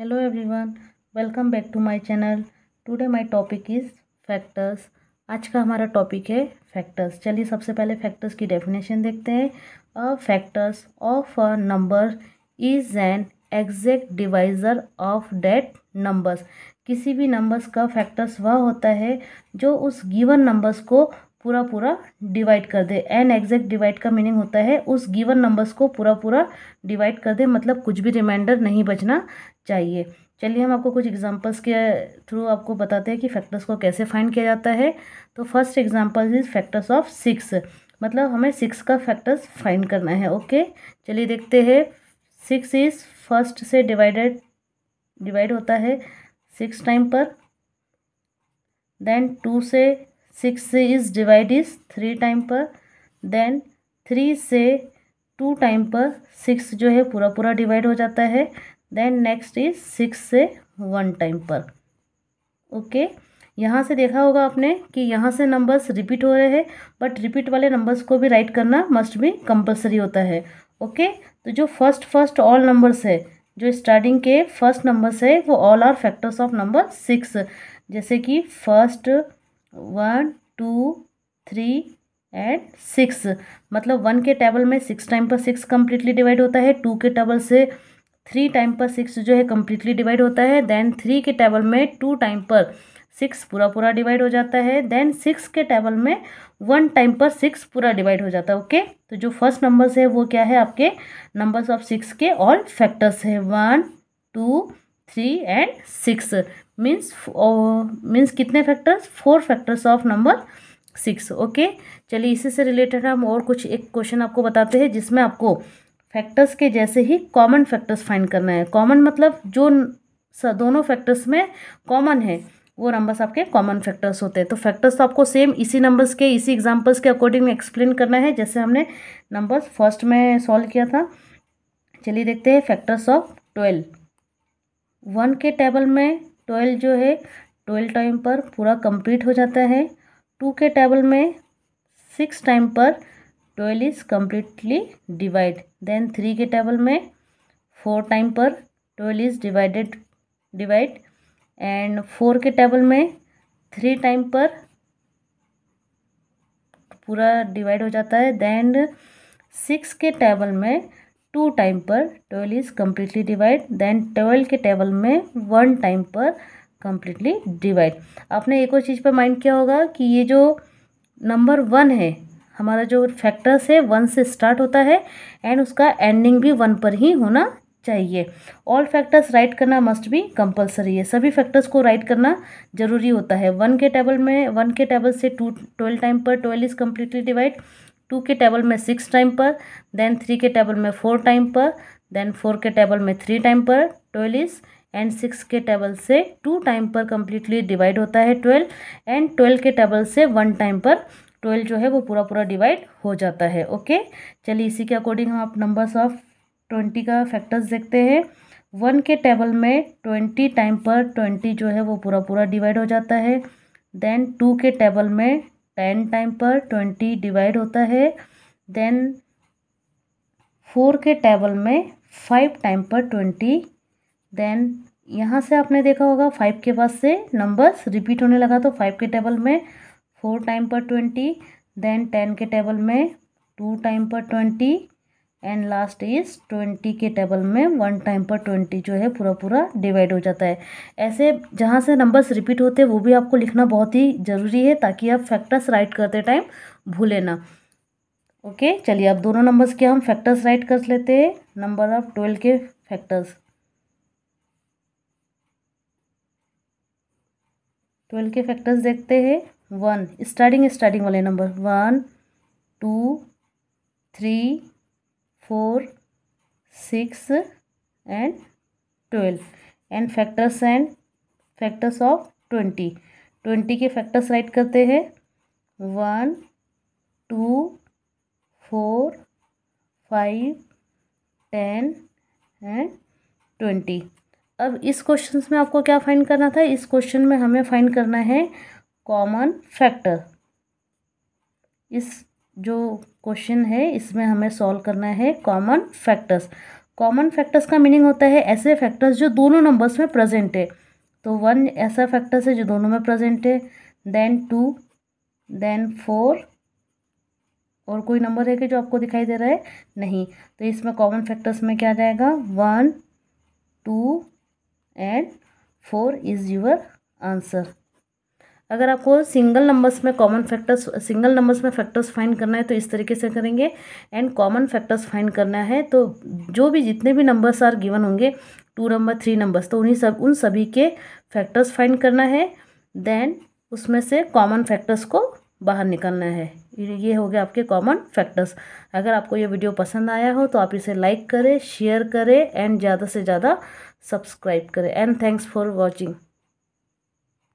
Hello everyone welcome back to my channel today my topic is factors आज का हमारा topic है factors चलिए सबसे पहले फैक्टर्स की डेफिनेशन देखते हैं a factors of a number is an exact divisor of that numbers किसी भी नंबर्स का फैक्टर्स वह होता है जो उस गिवन नंबर्स को पूरा पूरा डिवाइड कर दे एन एग्जैक्ट डिवाइड का मीनिंग होता है उस गिवन नंबर्स को पूरा पूरा डिवाइड कर दे मतलब कुछ भी रिमाइंडर नहीं बचना चाहिए चलिए हम आपको कुछ एग्जांपल्स के थ्रू आपको बताते हैं कि फैक्टर्स को कैसे फाइंड किया जाता है तो first example is factors of six मतलब हमें सिक्स का फैक्टर्स फाइंड करना है ओके चलिए देखते हैं सिक्स इज फर्स्ट से डिवाइडेड डिवाइड होता है सिक्स टाइम पर देन टू से सिक्स से is divide is three time पर देन थ्री से टू टाइम पर सिक्स जो है पूरा पूरा डिवाइड हो जाता है देन नेक्स्ट इज सिक्स से वन टाइम पर ओके okay? यहाँ से देखा होगा आपने कि यहाँ से नंबर्स रिपीट हो रहे हैं बट रिपीट वाले नंबर्स को भी राइट करना मस्ट भी कंपलसरी होता है ओके okay? तो जो फर्स्ट फर्स्ट ऑल नंबर्स है जो स्टार्टिंग के फर्स्ट नंबर्स है वो all are factors of number six जैसे कि first one two three and six मतलब वन के टेबल में सिक्स टाइम पर सिक्स कम्प्लीटली डिवाइड होता है टू के टेबल से थ्री टाइम पर सिक्स जो है कम्प्लीटली डिवाइड होता है देन थ्री के टेबल में टू टाइम पर सिक्स पूरा पूरा डिवाइड हो जाता है देन सिक्स के टेबल में वन टाइम पर सिक्स पूरा डिवाइड हो जाता है ओके okay? तो जो फर्स्ट नंबर्स है वो क्या है आपके नंबर्स ऑफ सिक्स के ऑल फैक्टर्स है one two three and six means means कितने factors four factors of number six okay चलिए इसी से रिलेटेड हम और कुछ एक क्वेश्चन आपको बताते हैं जिसमें आपको फैक्टर्स के जैसे ही कॉमन फैक्टर्स फाइंड करना है कॉमन मतलब जो दोनों फैक्टर्स में कॉमन है वो नंबर्स आपके कॉमन फैक्टर्स होते हैं तो फैक्टर्स तो आपको सेम इसी नंबर्स के इसी एग्जांपल्स के अकॉर्डिंग एक्सप्लेन करना है जैसे हमने नंबर्स फर्स्ट में सॉल्व किया था चलिए देखते हैं फैक्टर्स ऑफ ट्वेल्व वन के टेबल में ट्वेल्व जो है ट्वेल्व टाइम पर पूरा कंप्लीट हो जाता है टू के टेबल में सिक्स टाइम पर twelve is completely divide then three के टेबल में फोर टाइम पर twelve is divided divide and four के टेबल में थ्री टाइम पर पूरा डिवाइड हो जाता है देन सिक्स के टेबल में टू टाइम पर twelve is completely divide then twelve के टेबल में वन टाइम पर कम्प्लीटली डिवाइड आपने एक और चीज़ पर माइंड किया होगा कि ये जो नंबर वन है हमारा जो फैक्टर्स है वन से स्टार्ट होता है एंड उसका एंडिंग भी वन पर ही होना चाहिए ऑल फैक्टर्स राइट करना मस्ट भी कंपलसरी है सभी फैक्टर्स को राइट करना जरूरी होता है वन के टेबल में वन के टेबल से टू ट्वेल्व टाइम पर twelve is completely divide two के टेबल में सिक्स टाइम पर देन थ्री के टेबल में फोर टाइम पर देन फोर के टेबल में थ्री टाइम पर ट्वेल्व इज एंड सिक्स के टेबल से टू टाइम पर कम्प्लीटली डिवाइड होता है ट्वेल्व एंड ट्वेल्व के टेबल से वन टाइम पर ट्वेल्व जो है वो पूरा पूरा डिवाइड हो जाता है ओके चलिए इसी के अकॉर्डिंग हम आप नंबर्स ऑफ ट्वेंटी का फैक्टर्स देखते हैं वन के टेबल में ट्वेंटी टाइम पर ट्वेंटी जो है वो पूरा पूरा डिवाइड हो जाता है देन टू के टेबल में टेन टाइम पर ट्वेंटी डिवाइड होता है देन फोर के टेबल में फाइव टाइम पर ट्वेंटी देन यहाँ से आपने देखा होगा फाइव के पास से नंबर्स रिपीट होने लगा तो फाइव के टेबल में फोर टाइम पर ट्वेंटी देन टेन के टेबल में टू टाइम पर twenty and last is twenty के टेबल में वन टाइम पर ट्वेंटी जो है पूरा पूरा डिवाइड हो जाता है ऐसे जहाँ से नंबर्स रिपीट होते हैं वो भी आपको लिखना बहुत ही ज़रूरी है ताकि आप फैक्टर्स राइट करते टाइम भूले ना ओके चलिए अब दोनों नंबर्स के हम फैक्टर्स राइट कर लेते हैं नंबर ऑफ ट्वेल्व के फैक्टर्स ट्वेल्व के फैक्टर्स देखते हैं वन स्टार्टिंग स्टार्टिंग वाले number one two three four six and twelve and factors and factors of twenty twenty के फैक्टर्स राइट करते हैं one two four five ten and twenty अब इस क्वेश्चन में आपको क्या फाइंड करना था इस क्वेश्चन में हमें फाइंड करना है कॉमन फैक्टर इस जो क्वेश्चन है इसमें हमें सॉल्व करना है कॉमन फैक्टर्स कॉमन फैक्टर्स का मीनिंग होता है ऐसे फैक्टर्स जो दोनों नंबर्स में प्रेजेंट है तो वन ऐसा फैक्टर्स है जो दोनों में प्रेजेंट है देन टू देन फोर और कोई नंबर है कि जो आपको दिखाई दे रहा है नहीं तो इसमें कॉमन फैक्टर्स में क्या जाएगा one two and four is your answer अगर आपको सिंगल नंबर्स में कॉमन फैक्टर्स सिंगल नंबर्स में फैक्टर्स फाइंड करना है तो इस तरीके से करेंगे एंड कॉमन फैक्टर्स फाइंड करना है तो जो भी जितने भी नंबर्स आर गिवन होंगे टू नंबर थ्री नंबर्स तो उन्हीं सब उन सभी के फैक्टर्स फाइंड करना है देन उसमें से कॉमन फैक्टर्स को बाहर निकलना है ये हो गया आपके कॉमन फैक्टर्स अगर आपको ये वीडियो पसंद आया हो तो आप इसे लाइक करें शेयर करें एंड ज़्यादा से ज़्यादा सब्सक्राइब करें एंड थैंक्स फॉर वॉचिंग